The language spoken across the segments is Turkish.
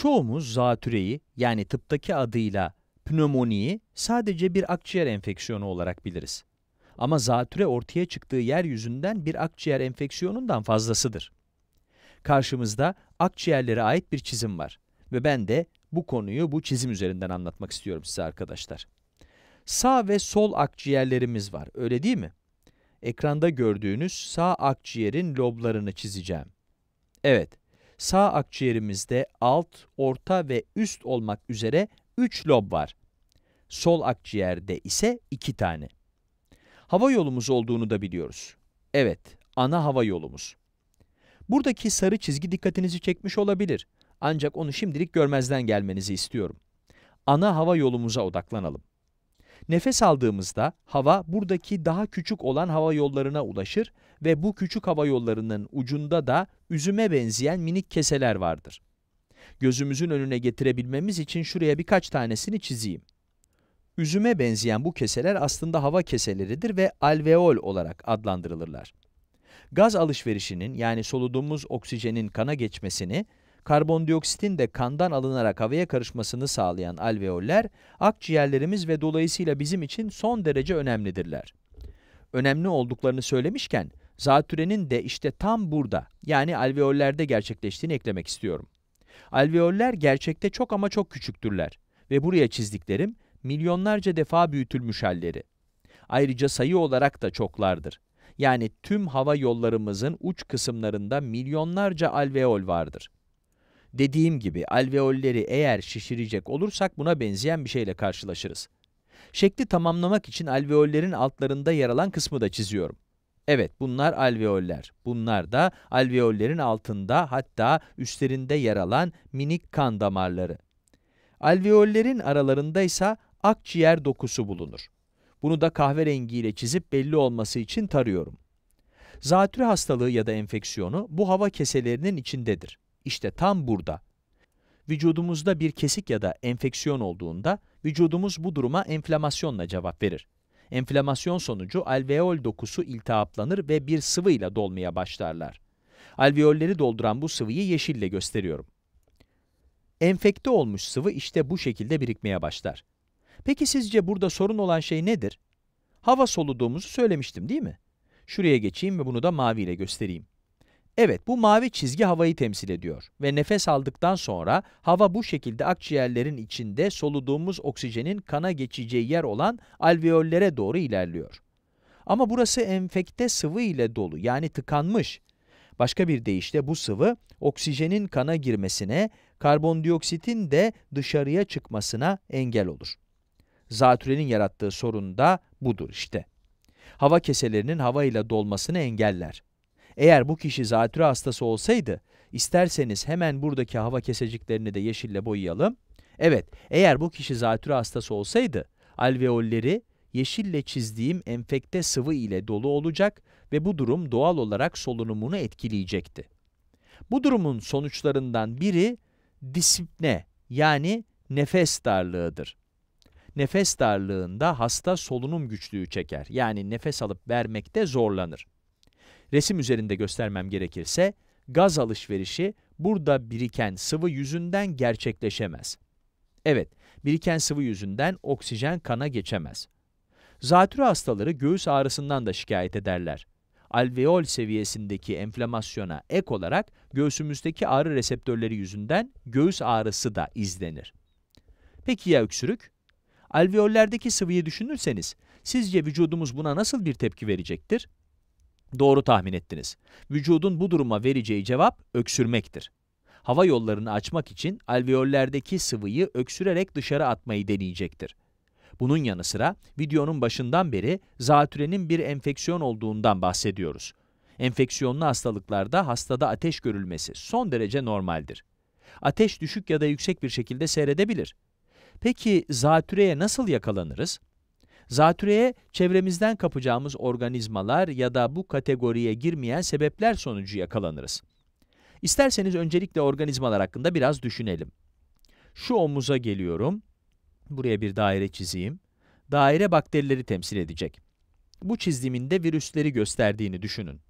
Çoğumuz zatüreyi yani tıptaki adıyla pnömoniyi sadece bir akciğer enfeksiyonu olarak biliriz. Ama zatüre ortaya çıktığı yeryüzünden bir akciğer enfeksiyonundan fazlasıdır. Karşımızda akciğerlere ait bir çizim var ve ben de bu konuyu bu çizim üzerinden anlatmak istiyorum size arkadaşlar. Sağ ve sol akciğerlerimiz var, öyle değil mi? Ekranda gördüğünüz sağ akciğerin loblarını çizeceğim. Evet, Sağ akciğerimizde alt, orta ve üst olmak üzere 3 lob var. Sol akciğerde ise 2 tane. Hava yolumuz olduğunu da biliyoruz. Evet, ana hava yolumuz. Buradaki sarı çizgi dikkatinizi çekmiş olabilir. Ancak onu şimdilik görmezden gelmenizi istiyorum. Ana hava yolumuza odaklanalım. Nefes aldığımızda hava buradaki daha küçük olan hava yollarına ulaşır ve bu küçük hava yollarının ucunda da üzüme benzeyen minik keseler vardır. Gözümüzün önüne getirebilmemiz için şuraya birkaç tanesini çizeyim. Üzüme benzeyen bu keseler aslında hava keseleridir ve alveol olarak adlandırılırlar. Gaz alışverişinin yani soluduğumuz oksijenin kana geçmesini Karbondioksitin de kandan alınarak havaya karışmasını sağlayan alveoller, akciğerlerimiz ve dolayısıyla bizim için son derece önemlidirler. Önemli olduklarını söylemişken, zatürenin de işte tam burada, yani alveollerde gerçekleştiğini eklemek istiyorum. Alveoller gerçekte çok ama çok küçüktürler ve buraya çizdiklerim milyonlarca defa büyütülmüş halleri. Ayrıca sayı olarak da çoklardır. Yani tüm hava yollarımızın uç kısımlarında milyonlarca alveol vardır. Dediğim gibi alveolleri eğer şişirecek olursak buna benzeyen bir şeyle karşılaşırız. Şekli tamamlamak için alveollerin altlarında yer alan kısmı da çiziyorum. Evet, bunlar alveoller. Bunlar da alveollerin altında hatta üstlerinde yer alan minik kan damarları. Alveollerin aralarında ise akciğer dokusu bulunur. Bunu da kahverengiyle çizip belli olması için tarıyorum. Zatürre hastalığı ya da enfeksiyonu bu hava keselerinin içindedir. İşte tam burada. Vücudumuzda bir kesik ya da enfeksiyon olduğunda, vücudumuz bu duruma enflamasyonla cevap verir. Enflamasyon sonucu alveol dokusu iltihaplanır ve bir sıvıyla dolmaya başlarlar. Alveolleri dolduran bu sıvıyı yeşille gösteriyorum. Enfekte olmuş sıvı işte bu şekilde birikmeye başlar. Peki sizce burada sorun olan şey nedir? Hava soluduğumuzu söylemiştim değil mi? Şuraya geçeyim ve bunu da maviyle göstereyim. Evet, bu mavi çizgi havayı temsil ediyor ve nefes aldıktan sonra hava bu şekilde akciğerlerin içinde soluduğumuz oksijenin kana geçeceği yer olan alveollere doğru ilerliyor. Ama burası enfekte sıvı ile dolu, yani tıkanmış. Başka bir deyişle bu sıvı, oksijenin kana girmesine, karbondioksitin de dışarıya çıkmasına engel olur. Zatürenin yarattığı sorun da budur işte. Hava keselerinin havayla dolmasını engeller. Eğer bu kişi zatürre hastası olsaydı, isterseniz hemen buradaki hava keseciklerini de yeşille boyayalım. Evet, eğer bu kişi zatürre hastası olsaydı, alveolleri yeşille çizdiğim enfekte sıvı ile dolu olacak ve bu durum doğal olarak solunumunu etkileyecekti. Bu durumun sonuçlarından biri disipne yani nefes darlığıdır. Nefes darlığında hasta solunum güçlüğü çeker yani nefes alıp vermekte zorlanır. Resim üzerinde göstermem gerekirse, gaz alışverişi burada biriken sıvı yüzünden gerçekleşemez. Evet, biriken sıvı yüzünden oksijen kana geçemez. Zatürre hastaları göğüs ağrısından da şikayet ederler. Alveol seviyesindeki enflamasyona ek olarak göğsümüzdeki ağrı reseptörleri yüzünden göğüs ağrısı da izlenir. Peki ya öksürük? Alveollerdeki sıvıyı düşünürseniz, sizce vücudumuz buna nasıl bir tepki verecektir? Doğru tahmin ettiniz. Vücudun bu duruma vereceği cevap öksürmektir. Hava yollarını açmak için alveollerdeki sıvıyı öksürerek dışarı atmayı deneyecektir. Bunun yanı sıra videonun başından beri zatürenin bir enfeksiyon olduğundan bahsediyoruz. Enfeksiyonlu hastalıklarda hastada ateş görülmesi son derece normaldir. Ateş düşük ya da yüksek bir şekilde seyredebilir. Peki zatüreye nasıl yakalanırız? Zatüreye çevremizden kapacağımız organizmalar ya da bu kategoriye girmeyen sebepler sonucu yakalanırız. İsterseniz öncelikle organizmalar hakkında biraz düşünelim. Şu omuza geliyorum. Buraya bir daire çizeyim. Daire bakterileri temsil edecek. Bu çiziminde virüsleri gösterdiğini düşünün.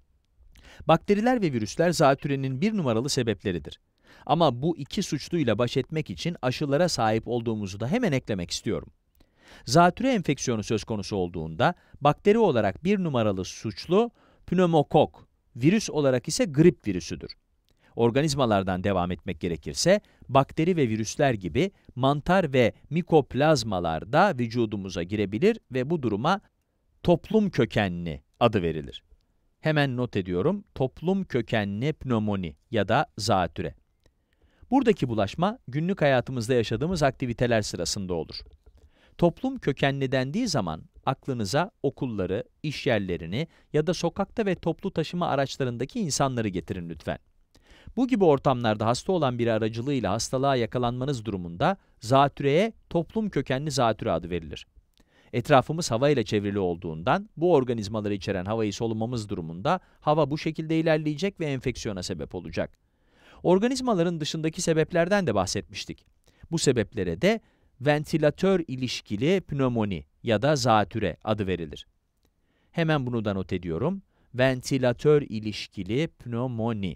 Bakteriler ve virüsler zatürenin bir numaralı sebepleridir. Ama bu iki suçluyla baş etmek için aşılara sahip olduğumuzu da hemen eklemek istiyorum. Zatürre enfeksiyonu söz konusu olduğunda bakteri olarak bir numaralı suçlu pnömokok, virüs olarak ise grip virüsüdür. Organizmalardan devam etmek gerekirse, bakteri ve virüsler gibi mantar ve mikoplazmalar da vücudumuza girebilir ve bu duruma toplum kökenli adı verilir. Hemen not ediyorum, toplum kökenli pnömoni ya da zatüre. Buradaki bulaşma, günlük hayatımızda yaşadığımız aktiviteler sırasında olur. Toplum kökenli dendiği zaman aklınıza okulları, iş yerlerini ya da sokakta ve toplu taşıma araçlarındaki insanları getirin lütfen. Bu gibi ortamlarda hasta olan biri aracılığıyla hastalığa yakalanmanız durumunda zatüreye toplum kökenli zatüre adı verilir. Etrafımız hava ile çevrili olduğundan bu organizmaları içeren havayı solumamız durumunda hava bu şekilde ilerleyecek ve enfeksiyona sebep olacak. Organizmaların dışındaki sebeplerden de bahsetmiştik. Bu sebeplere de ventilatör ilişkili pnömoni ya da zatüre adı verilir. Hemen bunu da not ediyorum. Ventilatör ilişkili pnömoni.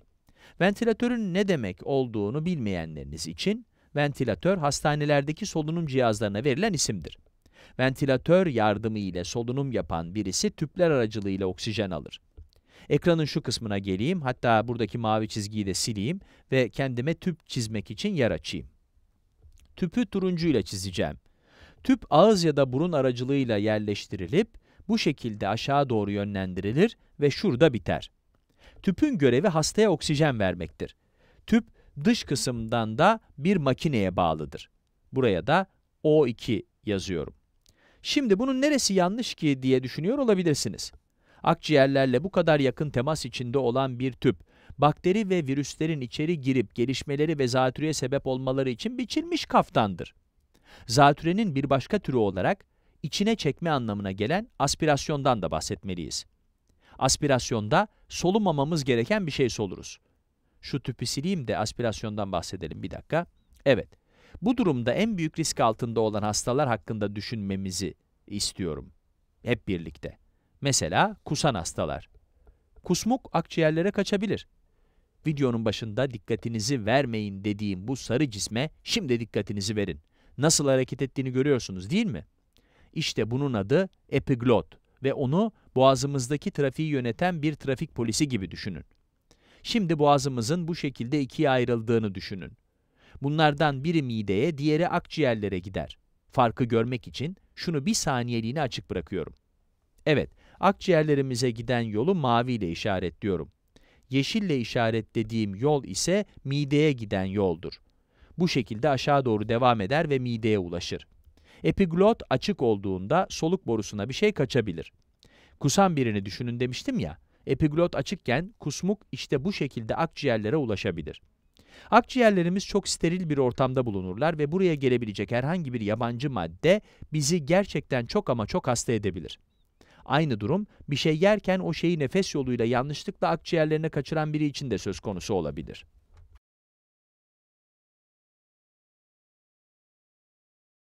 Ventilatörün ne demek olduğunu bilmeyenleriniz için, ventilatör hastanelerdeki solunum cihazlarına verilen isimdir. Ventilatör yardımı ile solunum yapan birisi tüpler aracılığıyla oksijen alır. Ekranın şu kısmına geleyim, hatta buradaki mavi çizgiyi de sileyim ve kendime tüp çizmek için yer açayım tüpü turuncu ile çizeceğim. Tüp ağız ya da burun aracılığıyla yerleştirilip bu şekilde aşağı doğru yönlendirilir ve şurada biter. Tüpün görevi hastaya oksijen vermektir. Tüp dış kısımdan da bir makineye bağlıdır. Buraya da O2 yazıyorum. Şimdi bunun neresi yanlış ki diye düşünüyor olabilirsiniz. Akciğerlerle bu kadar yakın temas içinde olan bir tüp bakteri ve virüslerin içeri girip gelişmeleri ve zatürreye sebep olmaları için biçilmiş kaftandır. Zatürrenin bir başka türü olarak içine çekme anlamına gelen aspirasyondan da bahsetmeliyiz. Aspirasyonda solumamamız gereken bir şey soluruz. Şu tüpü sileyim de aspirasyondan bahsedelim bir dakika. Evet, bu durumda en büyük risk altında olan hastalar hakkında düşünmemizi istiyorum. Hep birlikte. Mesela kusan hastalar. Kusmuk akciğerlere kaçabilir videonun başında dikkatinizi vermeyin dediğim bu sarı cisme şimdi dikkatinizi verin. Nasıl hareket ettiğini görüyorsunuz değil mi? İşte bunun adı epiglot ve onu boğazımızdaki trafiği yöneten bir trafik polisi gibi düşünün. Şimdi boğazımızın bu şekilde ikiye ayrıldığını düşünün. Bunlardan biri mideye, diğeri akciğerlere gider. Farkı görmek için şunu bir saniyeliğine açık bırakıyorum. Evet, akciğerlerimize giden yolu mavi ile işaretliyorum yeşille işaretlediğim yol ise mideye giden yoldur. Bu şekilde aşağı doğru devam eder ve mideye ulaşır. Epiglot açık olduğunda soluk borusuna bir şey kaçabilir. Kusan birini düşünün demiştim ya, epiglot açıkken kusmuk işte bu şekilde akciğerlere ulaşabilir. Akciğerlerimiz çok steril bir ortamda bulunurlar ve buraya gelebilecek herhangi bir yabancı madde bizi gerçekten çok ama çok hasta edebilir. Aynı durum bir şey yerken o şeyi nefes yoluyla yanlışlıkla akciğerlerine kaçıran biri için de söz konusu olabilir.